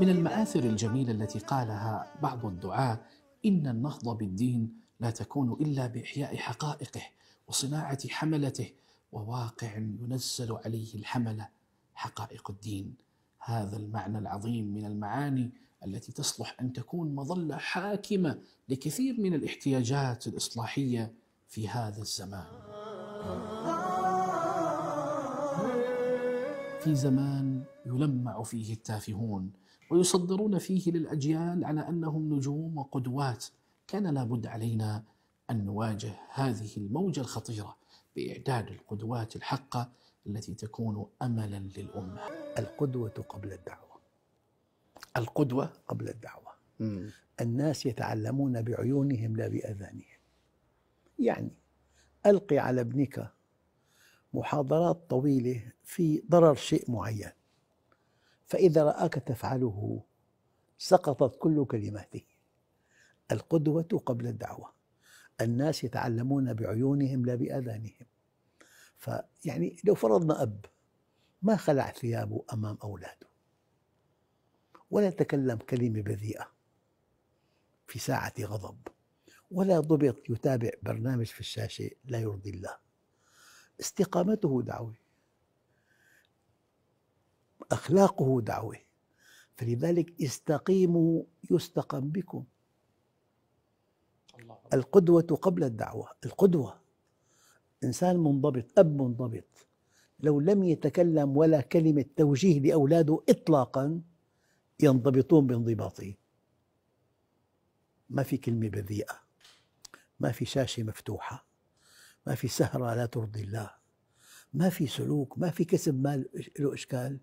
من المآثر الجميلة التي قالها بعض الدعاة إن النهضة بالدين لا تكون إلا بإحياء حقائقه وصناعة حملته وواقع ينزل عليه الحملة حقائق الدين هذا المعنى العظيم من المعاني التي تصلح أن تكون مظلة حاكمة لكثير من الاحتياجات الإصلاحية في هذا الزمان في زمان يلمع فيه التافهون ويصدرون فيه للأجيال على أنهم نجوم وقدوات كان لابد علينا أن نواجه هذه الموجة الخطيرة بإعداد القدوات الحقة التي تكون أملا للأمة القدوة قبل الدعوة القدوة قبل الدعوة مم. الناس يتعلمون بعيونهم لا بأذانهم يعني ألقي على ابنك محاضرات طويلة في ضرر شيء معين فإذا رآك تفعله سقطت كل كلماته القدوة قبل الدعوة الناس يتعلمون بعيونهم لا بآذانهم فيعني لو فرضنا أب ما خلع ثيابه أمام أولاده ولا تكلم كلمة بذيئة في ساعة غضب ولا ضبط يتابع برنامج في الشاشة لا يرضي الله استقامته دعوة أخلاقه دعوة فلذلك استقيموا يستقم بكم القدوة قبل الدعوة القدوة إنسان منضبط أب منضبط لو لم يتكلم ولا كلمة توجيه لأولاده إطلاقا ينضبطون بانضباطه ما في كلمة بذيئة ما في شاشة مفتوحة ما في سهرة لا ترضي الله ما في سلوك ما في كسب مال له إشكال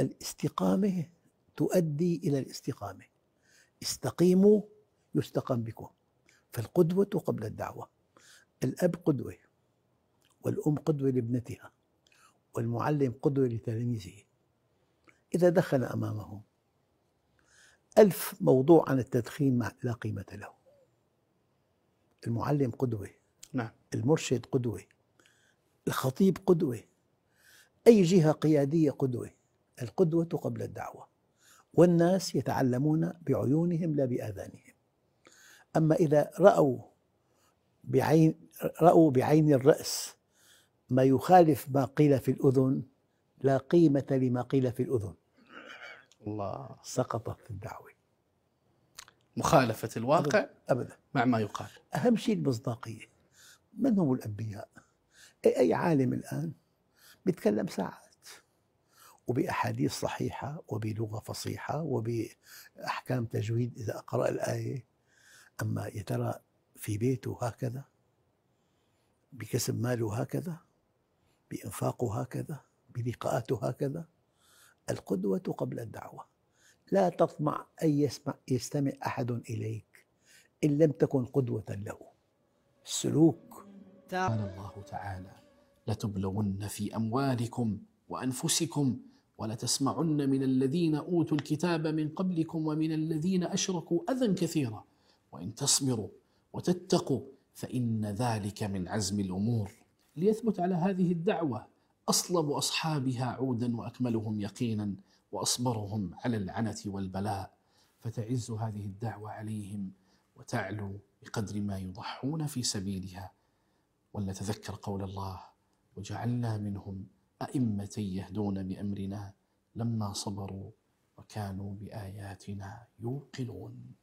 الاستقامة تؤدي إلى الاستقامة استقيموا يستقم بكم فالقدوة قبل الدعوة الأب قدوة والأم قدوة لابنتها والمعلم قدوة لتلاميذه إذا دخل أمامهم ألف موضوع عن التدخين لا قيمة له المعلم قدوة نعم. المرشد قدوة الخطيب قدوة أي جهة قيادية قدوة القدوة قبل الدعوة والناس يتعلمون بعيونهم لا بآذانهم أما إذا رأوا بعين رأوا بعين الرأس ما يخالف ما قيل في الأذن لا قيمة لما قيل في الأذن الله سقطت الدعوة مخالفة الواقع أبدا مع ما يقال أهم شيء المصداقية من هم الأنبياء؟ أي عالم الآن بيتكلم ساعة وبأحاديث صحيحة وبلغة فصيحة وبأحكام تجويد إذا أقرأ الآية أما يا ترى في بيته هكذا بكسب ماله هكذا بإنفاقه هكذا بلقاءاته هكذا القدوة قبل الدعوة لا تطمع أن يسمع يستمع أحد إليك إن لم تكن قدوة له السلوك قال الله تعالى لتبلون في أموالكم وأنفسكم ولتسمعن من الذين أوتوا الكتاب من قبلكم ومن الذين أشركوا أذى كثيرا وإن تصبروا وتتقوا فإن ذلك من عزم الأمور ليثبت على هذه الدعوة أصلب أصحابها عودا وأكملهم يقينا وأصبرهم على العنة والبلاء فتعز هذه الدعوة عليهم وتعلو بقدر ما يضحون في سبيلها ولنتذكر قول الله وجعلنا منهم أئمة يهدون بأمرنا لما صبروا وكانوا بآياتنا يوقنون